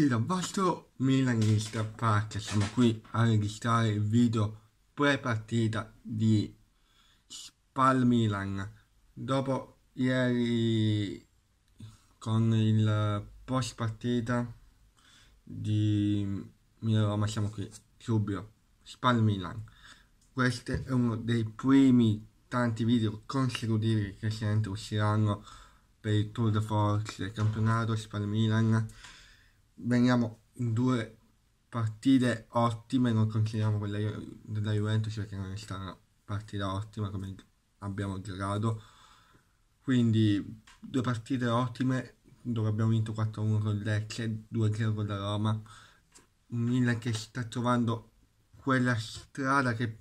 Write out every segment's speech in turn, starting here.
tutti dal vostro Milanista Park, siamo qui a registrare il video pre-partita di Spal Milan. Dopo ieri con il post partita di Milan Roma siamo qui, subito, Spal Milan. Questo è uno dei primi tanti video consecutivi che sicuramente usciranno per il Tour de Force, il campionato Spal Milan veniamo in due partite ottime, non consideriamo quella della Juventus perché non è stata una partita ottima come abbiamo giocato. Quindi due partite ottime dove abbiamo vinto 4-1 con il Lecce, 2-0 con la Roma. Un Milan che sta trovando quella strada che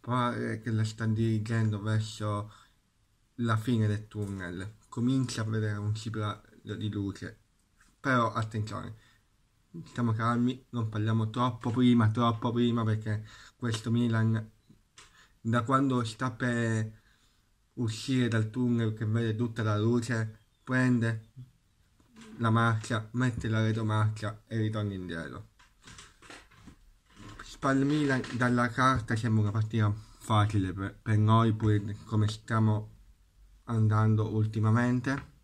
pare che la sta dirigendo verso la fine del tunnel. Comincia a vedere un ciclo di luce. Però attenzione, stiamo calmi, non parliamo troppo prima, troppo prima, perché questo Milan, da quando sta per uscire dal tunnel che vede tutta la luce, prende la marcia, mette la retromarcia e ritorna indietro. Spal Milan dalla carta sembra una partita facile per, per noi, pure come stiamo andando ultimamente.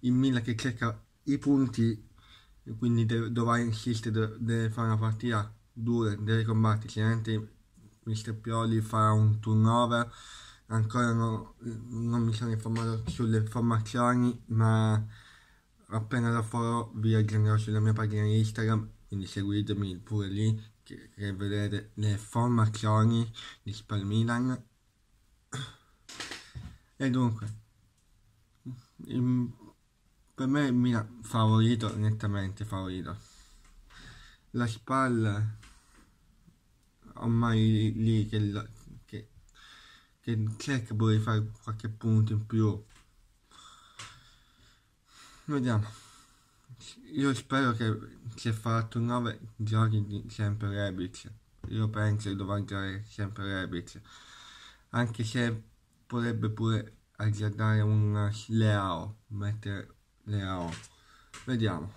Il Milan che cerca i punti, quindi de- dovrà insistere, deve fare una partita dura, deve combattere, sicuramente Mr. Pioli farà un turnover, ancora no, non mi sono informato sulle formazioni, ma appena la foro vi aggiornerò sulla mia pagina Instagram, quindi seguitemi pure lì che, che vedrete le formazioni di Spal Milan. E dunque, per me Milan favorito, nettamente favorito. La SPAL ormai lì che, la, che, che cerca di fare qualche punto in più. Vediamo. Io spero che si farà turn 9 giochi sempre Rebic. Io penso che dovrà giocare sempre Rebic. Anche se potrebbe pure azzardare un Leao, mettere Leao. Vediamo.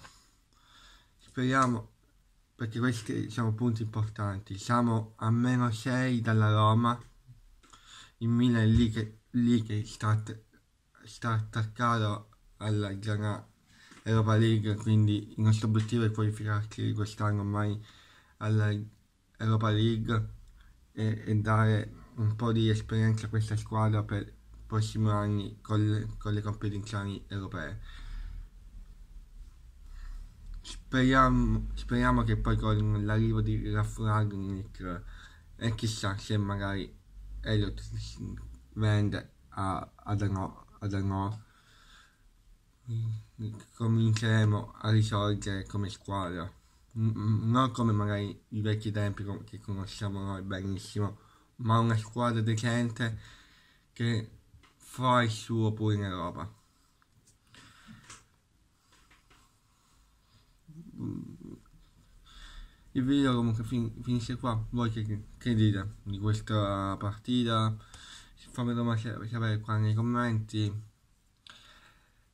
Speriamo, perché questi sono punti importanti. Siamo a meno 6 dalla Roma. Il Milan è lì che, lì che sta, sta attaccato alla zona Europa League, quindi il nostro obiettivo è qualificarsi quest'anno ormai alla Europa League e, e, dare un po' di esperienza a questa squadra per i prossimi anni con le, con le competizioni europee. Speriamo, speriamo che poi con l'arrivo di Rafragnik e chissà se magari Elliot vende a, ad cominceremo a risolvere come squadra non come magari i vecchi tempi che conosciamo noi benissimo ma una squadra decente che fa il suo pure in Europa il video comunque fin finisce qua voi che, che, dite di questa partita fammelo sapere qua nei commenti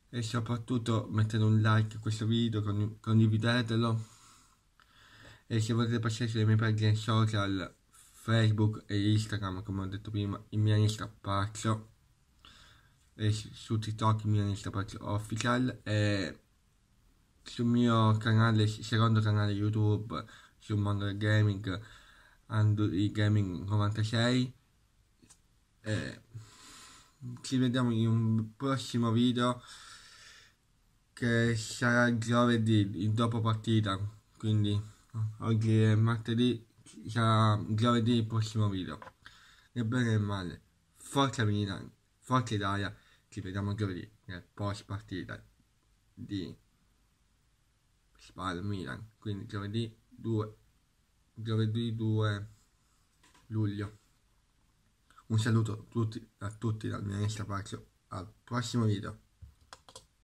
e soprattutto mettete un like a questo video condiv condividetelo e se volete passare sulle mie pagine social facebook e instagram come ho detto prima il mio insta pazzo e su tiktok il mio insta pazzo official e sul mio canale secondo canale youtube su Human Gaming, Android Gaming 96. E ci vediamo in un prossimo video che sarà giovedì, dopo partita. Quindi oggi è martedì, sarà giovedì il prossimo video. e bene e male. Forza Milan, Forza Italia. Ci vediamo giovedì nel post partita di Spal Milan. Quindi giovedì 2 giovedì 2 luglio un saluto a tutti, a tutti dal mio Instagram al prossimo video